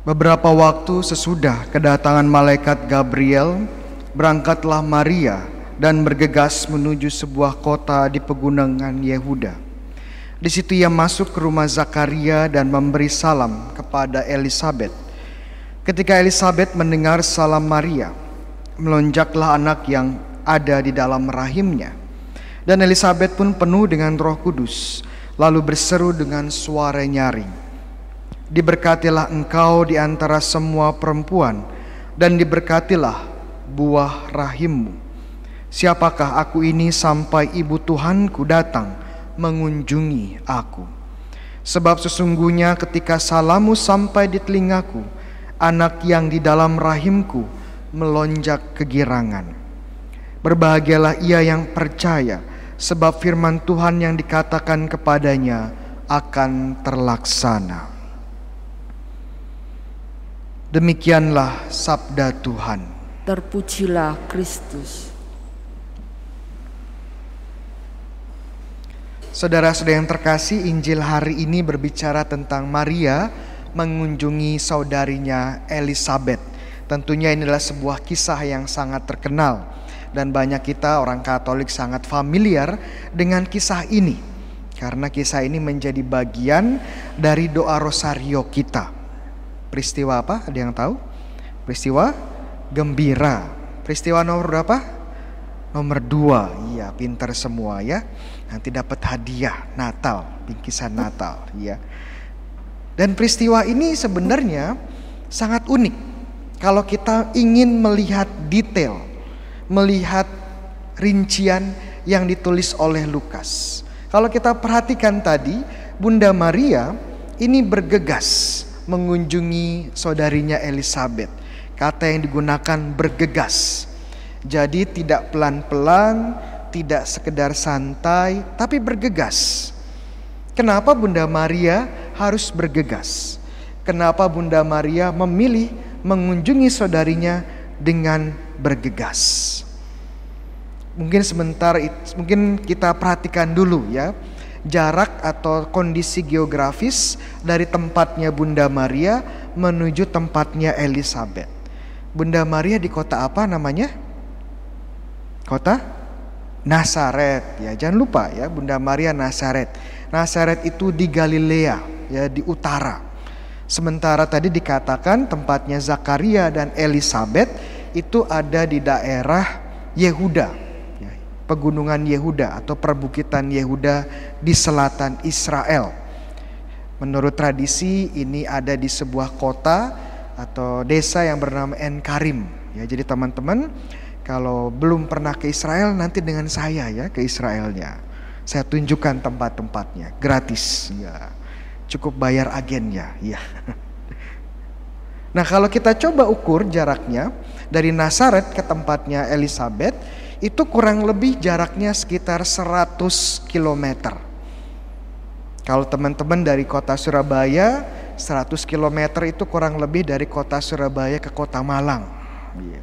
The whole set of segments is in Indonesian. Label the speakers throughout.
Speaker 1: Beberapa waktu sesudah kedatangan malaikat Gabriel, berangkatlah Maria dan bergegas menuju sebuah kota di pegunungan Yehuda. Di situ ia masuk ke rumah Zakaria dan memberi salam kepada Elizabeth. Ketika Elizabeth mendengar salam Maria, melonjaklah anak yang ada di dalam rahimnya. Dan Elizabeth pun penuh dengan Roh Kudus, lalu berseru dengan suara nyaring diberkatilah engkau di antara semua perempuan, dan diberkatilah buah rahimmu. Siapakah aku ini sampai ibu Tuhanku datang mengunjungi aku? Sebab sesungguhnya ketika salamu sampai di telingaku, anak yang di dalam rahimku melonjak kegirangan. Berbahagialah ia yang percaya, sebab firman Tuhan yang dikatakan kepadanya akan terlaksana. Demikianlah sabda Tuhan. Terpujilah Kristus. Saudara-saudara yang terkasih, Injil hari ini berbicara tentang Maria mengunjungi saudarinya Elizabeth. Tentunya inilah sebuah kisah yang sangat terkenal dan banyak kita orang Katolik sangat familiar dengan kisah ini. Karena kisah ini menjadi bagian dari doa rosario kita. Peristiwa apa? Ada yang tahu? Peristiwa gembira. Peristiwa nomor berapa? Nomor dua. Iya, pintar semua ya. Nanti dapat hadiah Natal, bingkisan Natal. Iya. Dan peristiwa ini sebenarnya sangat unik. Kalau kita ingin melihat detail, melihat rincian yang ditulis oleh Lukas. Kalau kita perhatikan tadi, Bunda Maria ini bergegas mengunjungi saudarinya Elizabeth. Kata yang digunakan bergegas. Jadi tidak pelan-pelan, tidak sekedar santai, tapi bergegas. Kenapa Bunda Maria harus bergegas? Kenapa Bunda Maria memilih mengunjungi saudarinya dengan bergegas? Mungkin sebentar, mungkin kita perhatikan dulu ya jarak atau kondisi geografis dari tempatnya Bunda Maria menuju tempatnya Elizabeth. Bunda Maria di kota apa namanya? Kota Nasaret ya. Jangan lupa ya Bunda Maria Nasaret. Nasaret itu di Galilea ya di utara. Sementara tadi dikatakan tempatnya Zakaria dan Elizabeth itu ada di daerah Yehuda pegunungan Yehuda atau perbukitan Yehuda di selatan Israel. Menurut tradisi ini ada di sebuah kota atau desa yang bernama Enkarim. Ya, jadi teman-teman kalau belum pernah ke Israel nanti dengan saya ya ke Israelnya. Saya tunjukkan tempat-tempatnya gratis ya. Cukup bayar agennya ya. Nah, kalau kita coba ukur jaraknya dari Nasaret ke tempatnya Elizabeth itu kurang lebih jaraknya sekitar 100 km. Kalau teman-teman dari kota Surabaya, 100 km itu kurang lebih dari kota Surabaya ke kota Malang. Iya.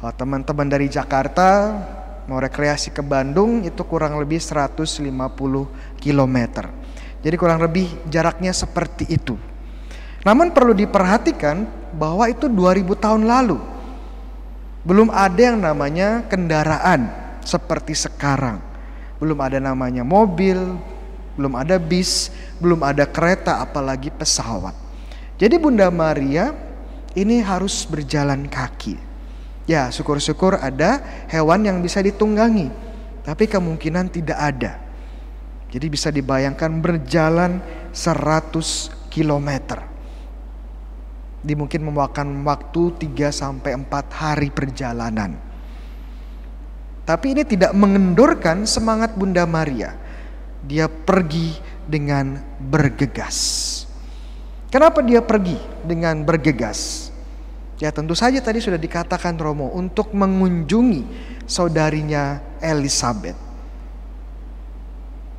Speaker 1: Kalau teman-teman dari Jakarta mau rekreasi ke Bandung itu kurang lebih 150 km. Jadi kurang lebih jaraknya seperti itu. Namun perlu diperhatikan bahwa itu 2000 tahun lalu belum ada yang namanya kendaraan seperti sekarang. Belum ada namanya mobil, belum ada bis, belum ada kereta apalagi pesawat. Jadi Bunda Maria ini harus berjalan kaki. Ya, syukur-syukur ada hewan yang bisa ditunggangi, tapi kemungkinan tidak ada. Jadi bisa dibayangkan berjalan 100 kilometer dimungkin memakan waktu 3 sampai 4 hari perjalanan. Tapi ini tidak mengendurkan semangat Bunda Maria. Dia pergi dengan bergegas. Kenapa dia pergi dengan bergegas? Ya tentu saja tadi sudah dikatakan Romo untuk mengunjungi saudarinya Elizabeth.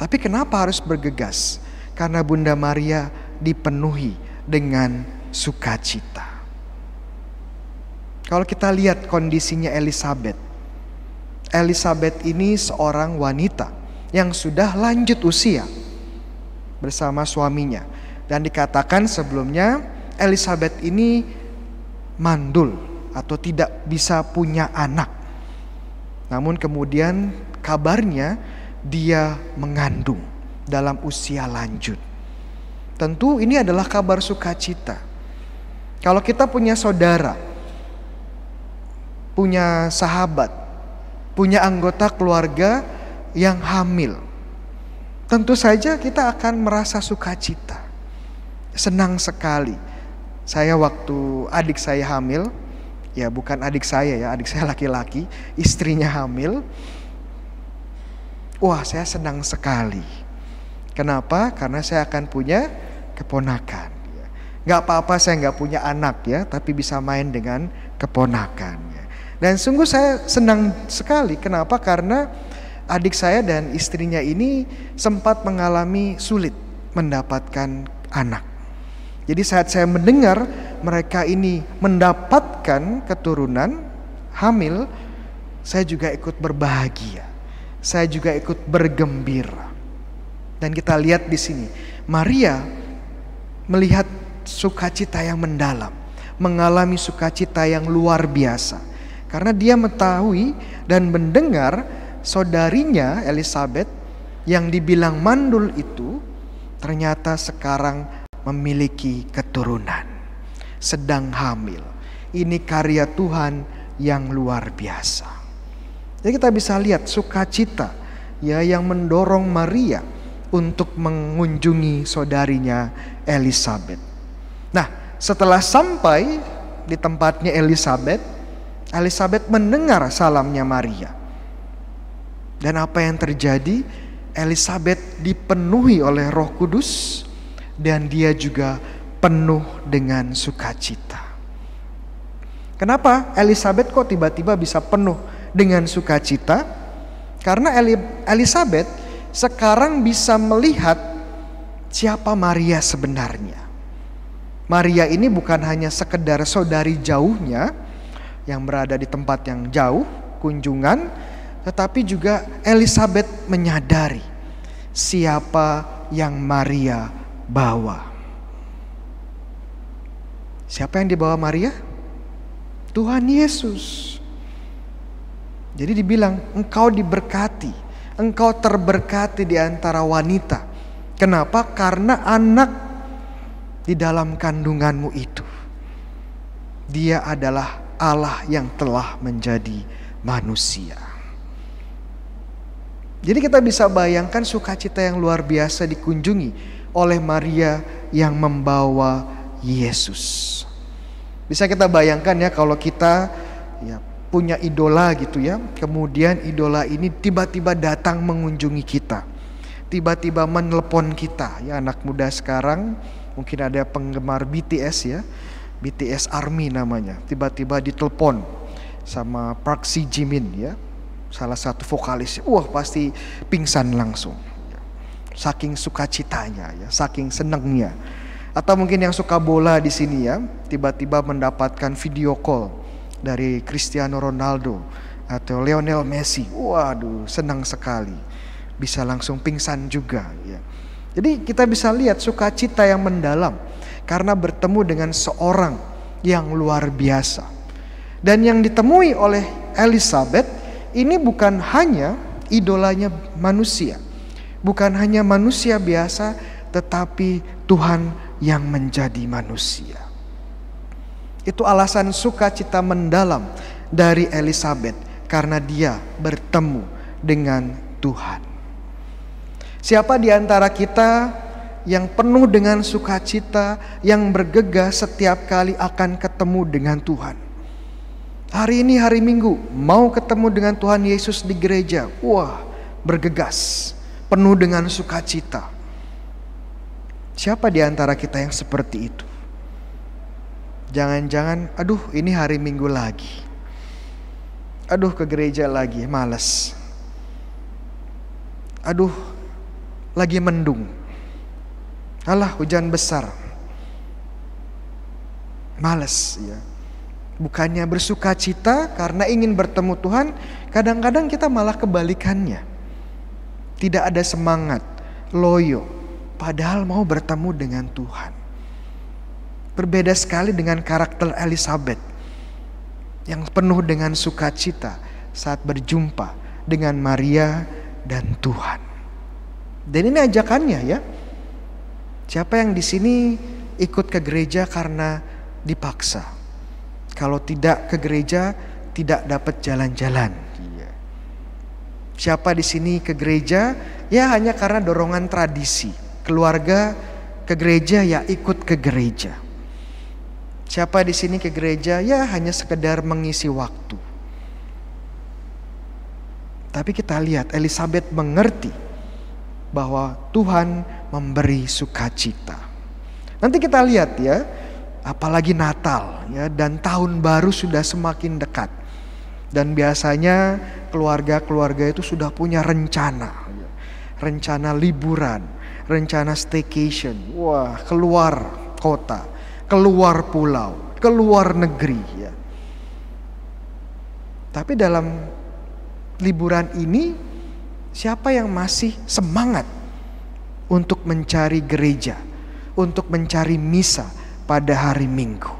Speaker 1: Tapi kenapa harus bergegas? Karena Bunda Maria dipenuhi dengan sukacita. Kalau kita lihat kondisinya Elizabeth. Elizabeth ini seorang wanita yang sudah lanjut usia bersama suaminya. Dan dikatakan sebelumnya Elizabeth ini mandul atau tidak bisa punya anak. Namun kemudian kabarnya dia mengandung dalam usia lanjut. Tentu ini adalah kabar sukacita kalau kita punya saudara, punya sahabat, punya anggota keluarga yang hamil, tentu saja kita akan merasa sukacita, senang sekali. Saya waktu adik saya hamil, ya bukan adik saya ya, adik saya laki-laki, istrinya hamil. Wah, saya senang sekali. Kenapa? Karena saya akan punya keponakan. Gak apa-apa saya nggak punya anak ya, tapi bisa main dengan keponakannya Dan sungguh saya senang sekali. Kenapa? Karena adik saya dan istrinya ini sempat mengalami sulit mendapatkan anak. Jadi saat saya mendengar mereka ini mendapatkan keturunan hamil, saya juga ikut berbahagia. Saya juga ikut bergembira. Dan kita lihat di sini, Maria melihat sukacita yang mendalam, mengalami sukacita yang luar biasa. Karena dia mengetahui dan mendengar saudarinya Elizabeth yang dibilang mandul itu ternyata sekarang memiliki keturunan, sedang hamil. Ini karya Tuhan yang luar biasa. Jadi kita bisa lihat sukacita ya yang mendorong Maria untuk mengunjungi saudarinya Elizabeth. Nah, setelah sampai di tempatnya Elizabeth, Elizabeth mendengar salamnya Maria. Dan apa yang terjadi? Elizabeth dipenuhi oleh Roh Kudus dan dia juga penuh dengan sukacita. Kenapa Elizabeth kok tiba-tiba bisa penuh dengan sukacita? Karena Elizabeth sekarang bisa melihat siapa Maria sebenarnya. Maria ini bukan hanya sekedar saudari jauhnya yang berada di tempat yang jauh, kunjungan, tetapi juga Elizabeth menyadari siapa yang Maria bawa. Siapa yang dibawa Maria? Tuhan Yesus. Jadi dibilang, engkau diberkati, engkau terberkati di antara wanita. Kenapa? Karena anak di dalam kandunganmu itu. Dia adalah Allah yang telah menjadi manusia. Jadi kita bisa bayangkan sukacita yang luar biasa dikunjungi oleh Maria yang membawa Yesus. Bisa kita bayangkan ya kalau kita ya punya idola gitu ya. Kemudian idola ini tiba-tiba datang mengunjungi kita. Tiba-tiba menelpon kita ya anak muda sekarang mungkin ada penggemar BTS ya, BTS Army namanya, tiba-tiba ditelepon sama Park Si Jimin ya, salah satu vokalis, wah pasti pingsan langsung, saking sukacitanya ya, saking senengnya. Atau mungkin yang suka bola di sini ya, tiba-tiba mendapatkan video call dari Cristiano Ronaldo atau Lionel Messi, waduh senang sekali, bisa langsung pingsan juga ya. Jadi kita bisa lihat sukacita yang mendalam karena bertemu dengan seorang yang luar biasa. Dan yang ditemui oleh Elizabeth ini bukan hanya idolanya manusia. Bukan hanya manusia biasa tetapi Tuhan yang menjadi manusia. Itu alasan sukacita mendalam dari Elizabeth karena dia bertemu dengan Tuhan. Siapa di antara kita yang penuh dengan sukacita, yang bergegas setiap kali akan ketemu dengan Tuhan. Hari ini hari Minggu, mau ketemu dengan Tuhan Yesus di gereja. Wah, bergegas, penuh dengan sukacita. Siapa di antara kita yang seperti itu? Jangan-jangan, aduh ini hari Minggu lagi. Aduh ke gereja lagi, males. Aduh lagi mendung. Allah hujan besar. Males ya. Bukannya bersuka cita karena ingin bertemu Tuhan, kadang-kadang kita malah kebalikannya. Tidak ada semangat, loyo, padahal mau bertemu dengan Tuhan. Berbeda sekali dengan karakter Elizabeth yang penuh dengan sukacita saat berjumpa dengan Maria dan Tuhan. Dan ini ajakannya ya. Siapa yang di sini ikut ke gereja karena dipaksa? Kalau tidak ke gereja, tidak dapat jalan-jalan. Iya. Siapa di sini ke gereja? Ya hanya karena dorongan tradisi. Keluarga ke gereja ya ikut ke gereja. Siapa di sini ke gereja? Ya hanya sekedar mengisi waktu. Tapi kita lihat Elizabeth mengerti bahwa Tuhan memberi sukacita. Nanti kita lihat ya, apalagi Natal ya dan tahun baru sudah semakin dekat. Dan biasanya keluarga-keluarga itu sudah punya rencana. Ya. Rencana liburan, rencana staycation. Wah, keluar kota, keluar pulau, keluar negeri ya. Tapi dalam liburan ini Siapa yang masih semangat untuk mencari gereja, untuk mencari misa pada hari Minggu?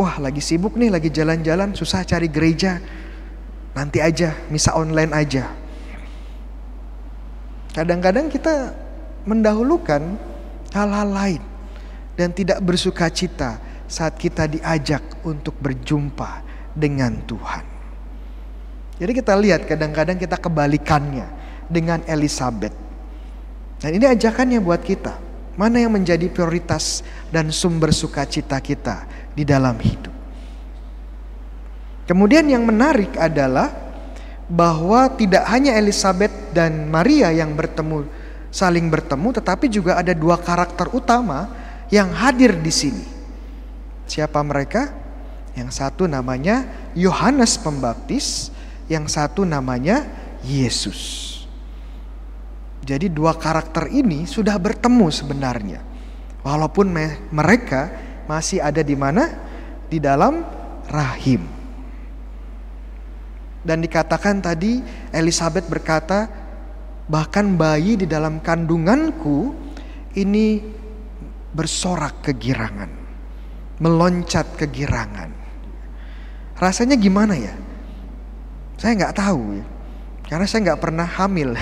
Speaker 1: Wah, lagi sibuk nih, lagi jalan-jalan, susah cari gereja. Nanti aja, misa online aja. Kadang-kadang kita mendahulukan hal-hal lain dan tidak bersuka cita saat kita diajak untuk berjumpa dengan Tuhan. Jadi kita lihat kadang-kadang kita kebalikannya dengan Elizabeth. Dan ini ajakannya buat kita. Mana yang menjadi prioritas dan sumber sukacita kita di dalam hidup. Kemudian yang menarik adalah bahwa tidak hanya Elizabeth dan Maria yang bertemu saling bertemu tetapi juga ada dua karakter utama yang hadir di sini. Siapa mereka? Yang satu namanya Yohanes Pembaptis, yang satu namanya Yesus. Jadi dua karakter ini sudah bertemu sebenarnya. Walaupun me mereka masih ada di mana? Di dalam rahim. Dan dikatakan tadi Elizabeth berkata, bahkan bayi di dalam kandunganku ini bersorak kegirangan, meloncat kegirangan. Rasanya gimana ya? Saya nggak tahu ya. karena saya nggak pernah hamil.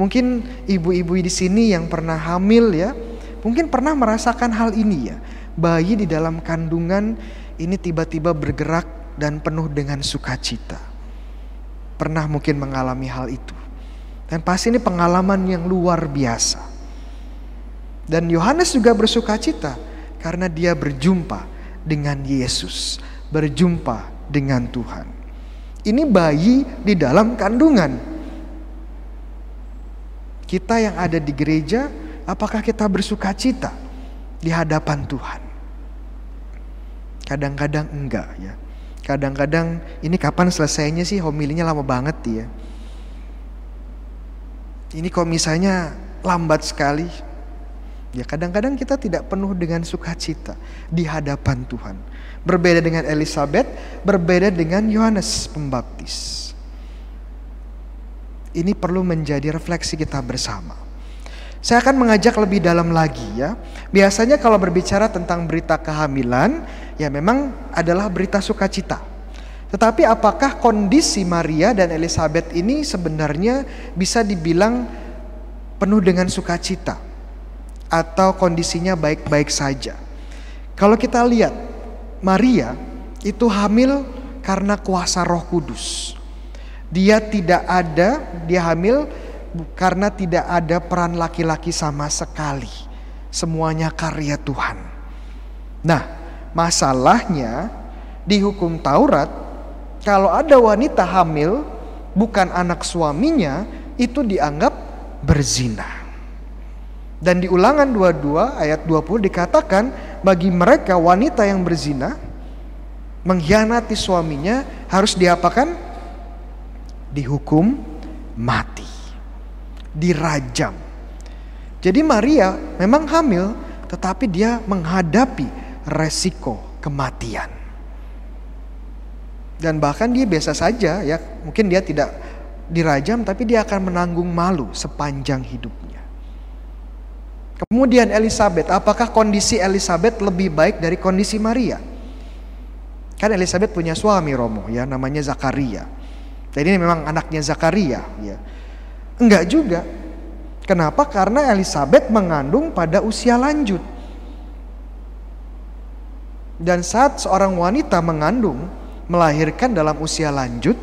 Speaker 1: mungkin ibu-ibu di sini yang pernah hamil ya, mungkin pernah merasakan hal ini ya. Bayi di dalam kandungan ini tiba-tiba bergerak dan penuh dengan sukacita. Pernah mungkin mengalami hal itu. Dan pasti ini pengalaman yang luar biasa. Dan Yohanes juga bersukacita karena dia berjumpa dengan Yesus, berjumpa dengan Tuhan. Ini bayi di dalam kandungan. Kita yang ada di gereja, apakah kita bersuka cita di hadapan Tuhan? Kadang-kadang enggak ya. Kadang-kadang ini kapan selesainya sih homilinya lama banget ya. Ini kok misalnya lambat sekali. Ya kadang-kadang kita tidak penuh dengan sukacita di hadapan Tuhan. Berbeda dengan Elizabeth, berbeda dengan Yohanes Pembaptis. Ini perlu menjadi refleksi kita bersama. Saya akan mengajak lebih dalam lagi ya. Biasanya kalau berbicara tentang berita kehamilan, ya memang adalah berita sukacita. Tetapi apakah kondisi Maria dan Elizabeth ini sebenarnya bisa dibilang penuh dengan sukacita? atau kondisinya baik-baik saja. Kalau kita lihat Maria itu hamil karena kuasa Roh Kudus. Dia tidak ada, dia hamil karena tidak ada peran laki-laki sama sekali. Semuanya karya Tuhan. Nah, masalahnya di hukum Taurat, kalau ada wanita hamil bukan anak suaminya, itu dianggap berzinah. Dan di ulangan 22 ayat 20 dikatakan bagi mereka wanita yang berzina mengkhianati suaminya harus diapakan? Dihukum mati. Dirajam. Jadi Maria memang hamil tetapi dia menghadapi resiko kematian. Dan bahkan dia biasa saja ya, mungkin dia tidak dirajam tapi dia akan menanggung malu sepanjang hidupnya. Kemudian Elizabeth, apakah kondisi Elizabeth lebih baik dari kondisi Maria? Kan Elizabeth punya suami Romo ya, namanya Zakaria. Jadi ini memang anaknya Zakaria ya. Enggak juga. Kenapa? Karena Elizabeth mengandung pada usia lanjut. Dan saat seorang wanita mengandung, melahirkan dalam usia lanjut,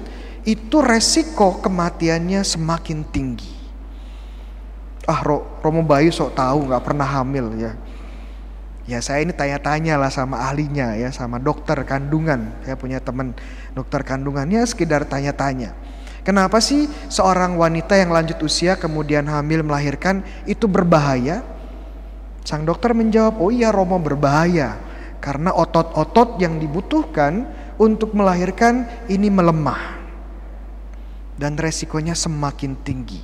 Speaker 1: itu resiko kematiannya semakin tinggi ah Romo Bayu sok tahu nggak pernah hamil ya ya saya ini tanya-tanya lah sama ahlinya ya sama dokter kandungan saya punya teman dokter kandungannya sekedar tanya-tanya kenapa sih seorang wanita yang lanjut usia kemudian hamil melahirkan itu berbahaya sang dokter menjawab oh iya Romo berbahaya karena otot-otot yang dibutuhkan untuk melahirkan ini melemah dan resikonya semakin tinggi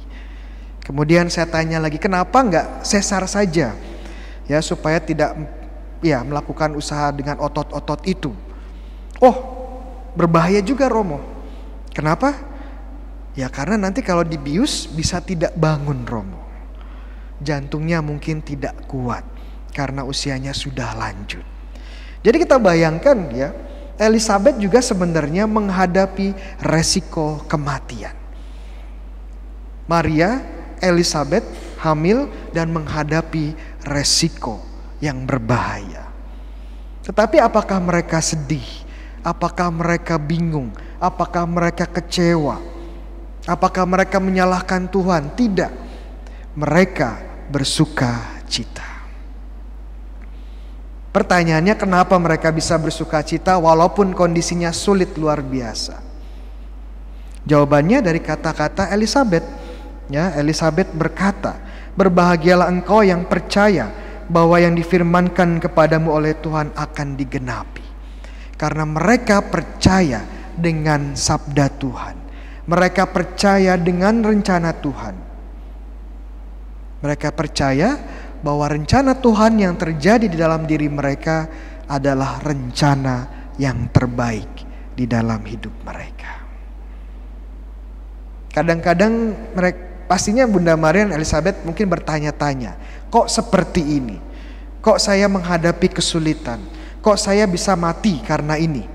Speaker 1: Kemudian saya tanya lagi, kenapa nggak sesar saja? Ya, supaya tidak ya melakukan usaha dengan otot-otot itu. Oh, berbahaya juga Romo. Kenapa? Ya karena nanti kalau dibius bisa tidak bangun Romo. Jantungnya mungkin tidak kuat karena usianya sudah lanjut. Jadi kita bayangkan ya, Elizabeth juga sebenarnya menghadapi resiko kematian. Maria Elizabeth hamil dan menghadapi resiko yang berbahaya. Tetapi apakah mereka sedih? Apakah mereka bingung? Apakah mereka kecewa? Apakah mereka menyalahkan Tuhan? Tidak. Mereka bersuka cita. Pertanyaannya kenapa mereka bisa bersuka cita walaupun kondisinya sulit luar biasa? Jawabannya dari kata-kata Elizabeth Ya, Elizabeth berkata, "Berbahagialah engkau yang percaya bahwa yang difirmankan kepadamu oleh Tuhan akan digenapi." Karena mereka percaya dengan sabda Tuhan. Mereka percaya dengan rencana Tuhan. Mereka percaya bahwa rencana Tuhan yang terjadi di dalam diri mereka adalah rencana yang terbaik di dalam hidup mereka. Kadang-kadang mereka Pastinya Bunda Maria dan Elizabeth mungkin bertanya-tanya, kok seperti ini? Kok saya menghadapi kesulitan? Kok saya bisa mati karena ini?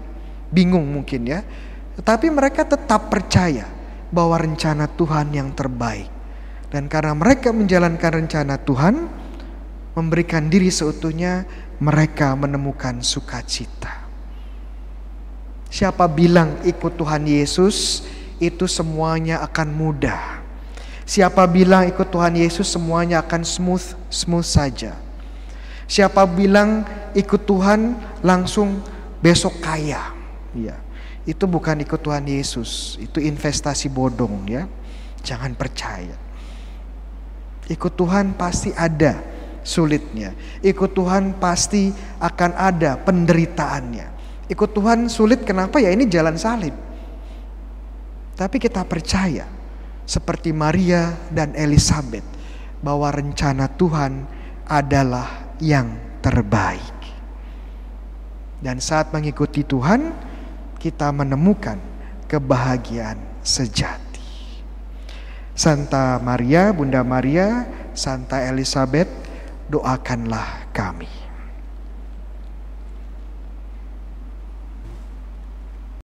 Speaker 1: Bingung mungkin ya. Tetapi mereka tetap percaya bahwa rencana Tuhan yang terbaik. Dan karena mereka menjalankan rencana Tuhan, memberikan diri seutuhnya, mereka menemukan sukacita. Siapa bilang ikut Tuhan Yesus, itu semuanya akan mudah. Siapa bilang ikut Tuhan Yesus semuanya akan smooth smooth saja. Siapa bilang ikut Tuhan langsung besok kaya. Ya. Itu bukan ikut Tuhan Yesus, itu investasi bodong ya. Jangan percaya. Ikut Tuhan pasti ada sulitnya. Ikut Tuhan pasti akan ada penderitaannya. Ikut Tuhan sulit kenapa ya ini jalan salib. Tapi kita percaya seperti Maria dan Elizabeth bahwa rencana Tuhan adalah yang terbaik. Dan saat mengikuti Tuhan, kita menemukan kebahagiaan sejati. Santa Maria, Bunda Maria, Santa Elizabeth, doakanlah kami.